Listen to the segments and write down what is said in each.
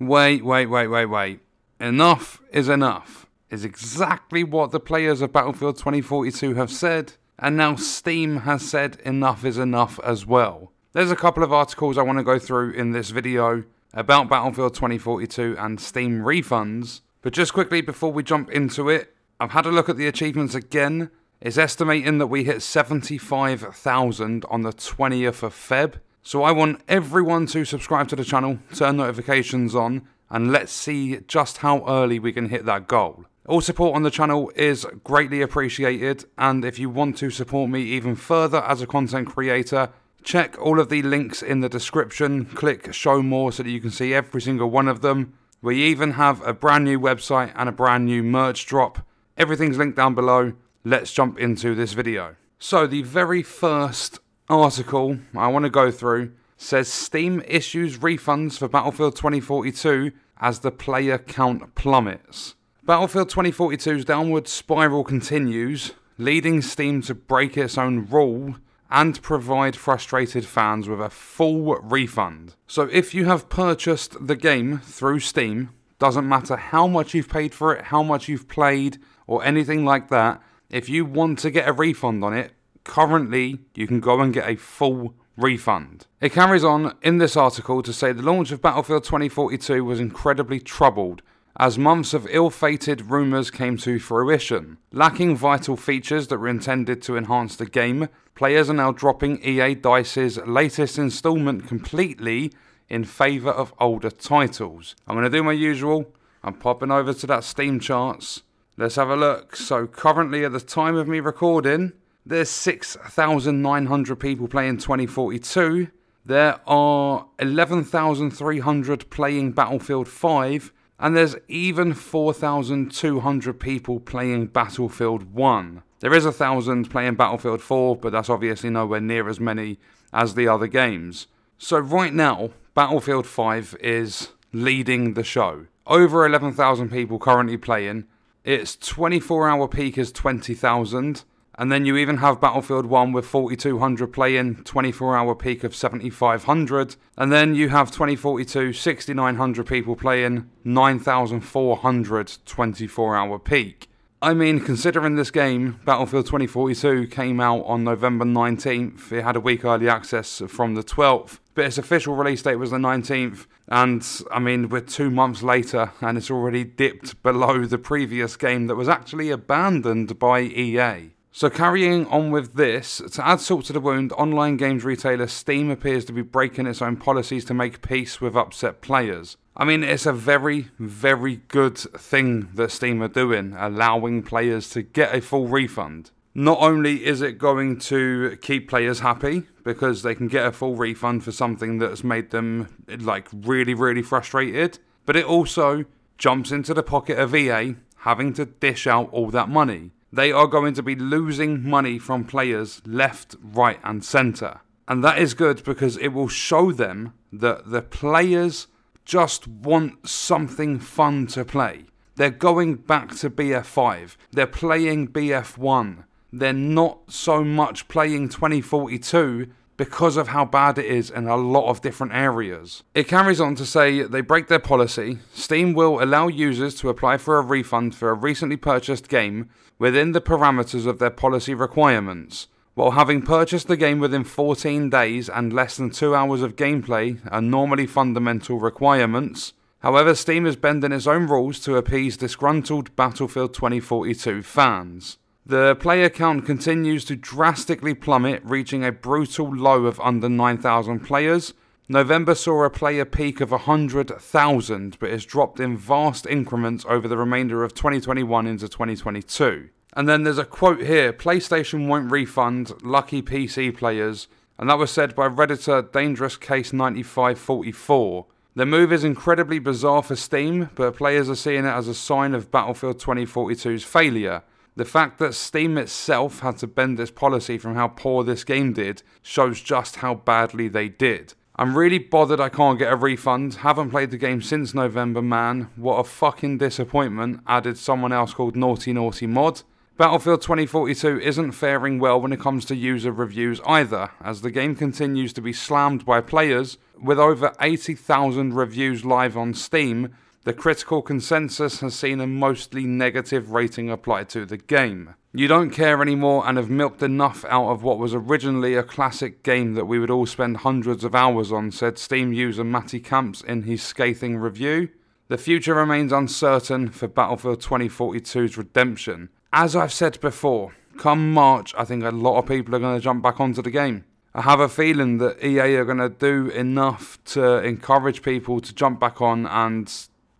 Wait, wait, wait, wait, wait. Enough is enough is exactly what the players of Battlefield 2042 have said, and now Steam has said enough is enough as well. There's a couple of articles I want to go through in this video about Battlefield 2042 and Steam refunds, but just quickly before we jump into it, I've had a look at the achievements again. It's estimating that we hit 75,000 on the 20th of Feb, so I want everyone to subscribe to the channel, turn notifications on, and let's see just how early we can hit that goal. All support on the channel is greatly appreciated, and if you want to support me even further as a content creator, check all of the links in the description, click show more so that you can see every single one of them. We even have a brand new website and a brand new merch drop. Everything's linked down below. Let's jump into this video. So the very first article I want to go through says Steam issues refunds for Battlefield 2042 as the player count plummets. Battlefield 2042's downward spiral continues, leading Steam to break its own rule and provide frustrated fans with a full refund. So if you have purchased the game through Steam, doesn't matter how much you've paid for it, how much you've played, or anything like that, if you want to get a refund on it, Currently, you can go and get a full refund. It carries on in this article to say the launch of Battlefield 2042 was incredibly troubled as months of ill fated rumours came to fruition. Lacking vital features that were intended to enhance the game, players are now dropping EA Dice's latest instalment completely in favour of older titles. I'm going to do my usual, I'm popping over to that Steam charts. Let's have a look. So, currently at the time of me recording, there's 6,900 people playing 2042. There are 11,300 playing Battlefield 5. And there's even 4,200 people playing Battlefield 1. There is a thousand playing Battlefield 4, but that's obviously nowhere near as many as the other games. So right now, Battlefield 5 is leading the show. Over 11,000 people currently playing. Its 24 hour peak is 20,000. And then you even have Battlefield 1 with 4200 playing, 24 hour peak of 7500. And then you have 2042, 6900 people playing, 9400 24 hour peak. I mean, considering this game, Battlefield 2042 came out on November 19th, it had a week early access from the 12th, but its official release date was the 19th, and I mean, we're two months later and it's already dipped below the previous game that was actually abandoned by EA. So carrying on with this, to add salt to the wound, online games retailer Steam appears to be breaking its own policies to make peace with upset players. I mean, it's a very, very good thing that Steam are doing, allowing players to get a full refund. Not only is it going to keep players happy because they can get a full refund for something that's made them like really, really frustrated, but it also jumps into the pocket of EA having to dish out all that money. They are going to be losing money from players left, right, and centre. And that is good because it will show them that the players just want something fun to play. They're going back to BF5. They're playing BF1. They're not so much playing 2042 because of how bad it is in a lot of different areas. It carries on to say they break their policy. Steam will allow users to apply for a refund for a recently purchased game within the parameters of their policy requirements. While having purchased the game within 14 days and less than 2 hours of gameplay are normally fundamental requirements, however, Steam is bending its own rules to appease disgruntled Battlefield 2042 fans. The player count continues to drastically plummet, reaching a brutal low of under 9,000 players. November saw a player peak of 100,000, but has dropped in vast increments over the remainder of 2021 into 2022. And then there's a quote here PlayStation won't refund, lucky PC players. And that was said by Redditor Dangerous Case 9544. The move is incredibly bizarre for Steam, but players are seeing it as a sign of Battlefield 2042's failure. The fact that Steam itself had to bend its policy from how poor this game did shows just how badly they did. I'm really bothered I can't get a refund. Haven't played the game since November, man. What a fucking disappointment, added someone else called Naughty Naughty Mod. Battlefield 2042 isn't faring well when it comes to user reviews either, as the game continues to be slammed by players, with over 80,000 reviews live on Steam, the critical consensus has seen a mostly negative rating applied to the game. You don't care anymore and have milked enough out of what was originally a classic game that we would all spend hundreds of hours on, said Steam user Matty Camps in his scathing review. The future remains uncertain for Battlefield 2042's redemption. As I've said before, come March, I think a lot of people are going to jump back onto the game. I have a feeling that EA are going to do enough to encourage people to jump back on and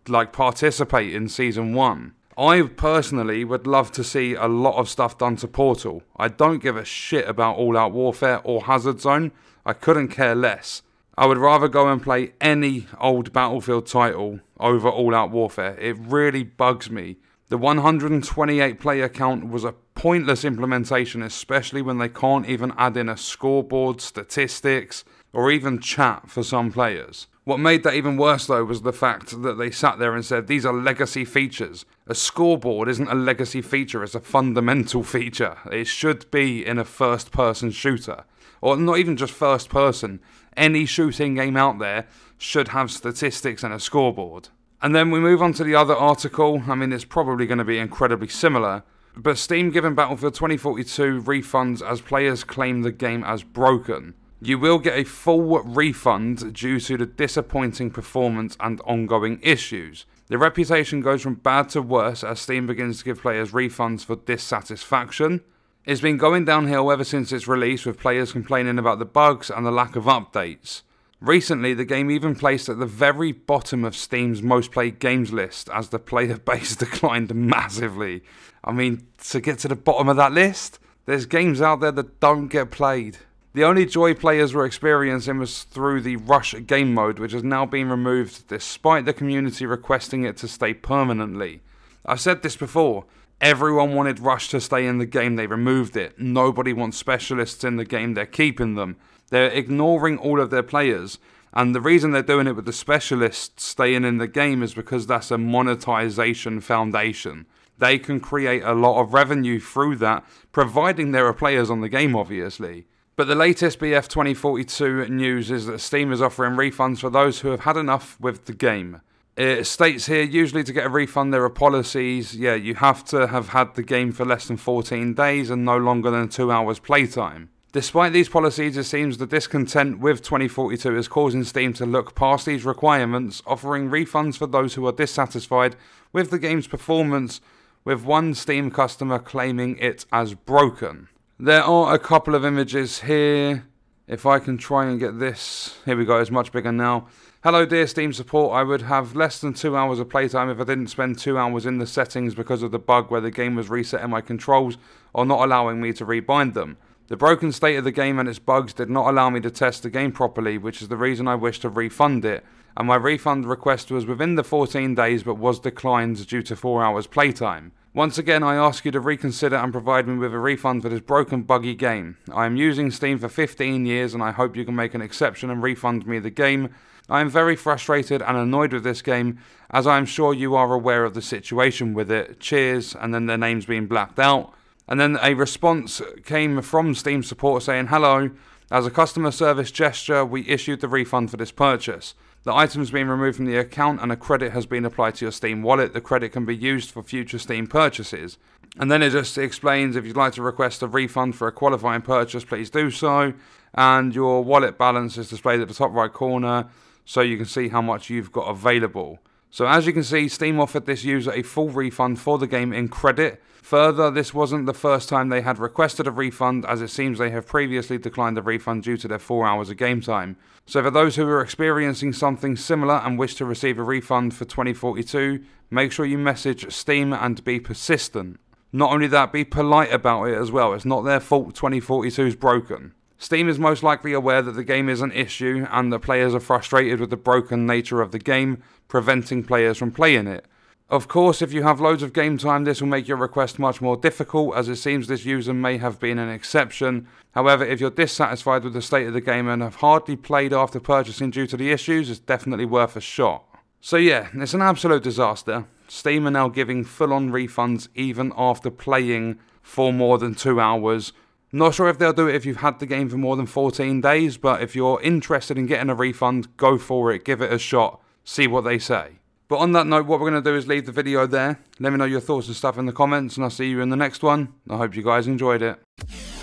like participate in season one. I personally would love to see a lot of stuff done to Portal. I don't give a shit about All Out Warfare or Hazard Zone. I couldn't care less. I would rather go and play any old Battlefield title over All Out Warfare. It really bugs me. The 128 player count was a pointless implementation, especially when they can't even add in a scoreboard, statistics, or even chat for some players. What made that even worse, though, was the fact that they sat there and said, These are legacy features. A scoreboard isn't a legacy feature, it's a fundamental feature. It should be in a first person shooter. Or not even just first person, any shooting game out there should have statistics and a scoreboard. And then we move on to the other article. I mean, it's probably going to be incredibly similar. But Steam giving Battlefield 2042 refunds as players claim the game as broken. You will get a full refund due to the disappointing performance and ongoing issues. The reputation goes from bad to worse as Steam begins to give players refunds for dissatisfaction. It's been going downhill ever since its release, with players complaining about the bugs and the lack of updates. Recently, the game even placed at the very bottom of Steam's most played games list as the player base declined massively. I mean, to get to the bottom of that list, there's games out there that don't get played. The only joy players were experiencing was through the Rush game mode, which has now been removed despite the community requesting it to stay permanently. I've said this before, everyone wanted Rush to stay in the game, they removed it. Nobody wants specialists in the game, they're keeping them. They're ignoring all of their players, and the reason they're doing it with the specialists staying in the game is because that's a monetization foundation. They can create a lot of revenue through that, providing there are players on the game, obviously. But the latest BF 2042 news is that Steam is offering refunds for those who have had enough with the game. It states here usually to get a refund, there are policies. Yeah, you have to have had the game for less than 14 days and no longer than 2 hours playtime. Despite these policies, it seems the discontent with 2042 is causing Steam to look past these requirements, offering refunds for those who are dissatisfied with the game's performance, with one Steam customer claiming it as broken. There are a couple of images here. If I can try and get this, here we go, it's much bigger now. Hello dear Steam support, I would have less than two hours of playtime if I didn't spend two hours in the settings because of the bug where the game was resetting my controls or not allowing me to rebind them. The broken state of the game and its bugs did not allow me to test the game properly, which is the reason I wish to refund it, and my refund request was within the 14 days but was declined due to 4 hours playtime. Once again, I ask you to reconsider and provide me with a refund for this broken, buggy game. I am using Steam for 15 years and I hope you can make an exception and refund me the game. I am very frustrated and annoyed with this game, as I am sure you are aware of the situation with it. Cheers, and then their names being blacked out. And then a response came from Steam support saying, Hello, as a customer service gesture, we issued the refund for this purchase. The item's been removed from the account and a credit has been applied to your Steam wallet. The credit can be used for future Steam purchases. And then it just explains if you'd like to request a refund for a qualifying purchase, please do so. And your wallet balance is displayed at the top right corner so you can see how much you've got available. So as you can see, Steam offered this user a full refund for the game in credit. Further, this wasn't the first time they had requested a refund, as it seems they have previously declined the refund due to their 4 hours of game time. So for those who are experiencing something similar and wish to receive a refund for 2042, make sure you message Steam and be persistent. Not only that, be polite about it as well. It's not their fault 2042 is broken. Steam is most likely aware that the game is an issue and the players are frustrated with the broken nature of the game, preventing players from playing it. Of course, if you have loads of game time, this will make your request much more difficult, as it seems this user may have been an exception. However, if you're dissatisfied with the state of the game and have hardly played after purchasing due to the issues, it's definitely worth a shot. So yeah, it's an absolute disaster. Steam are now giving full-on refunds even after playing for more than two hours, not sure if they'll do it if you've had the game for more than 14 days, but if you're interested in getting a refund, go for it, give it a shot, see what they say. But on that note, what we're going to do is leave the video there. Let me know your thoughts and stuff in the comments, and I'll see you in the next one. I hope you guys enjoyed it.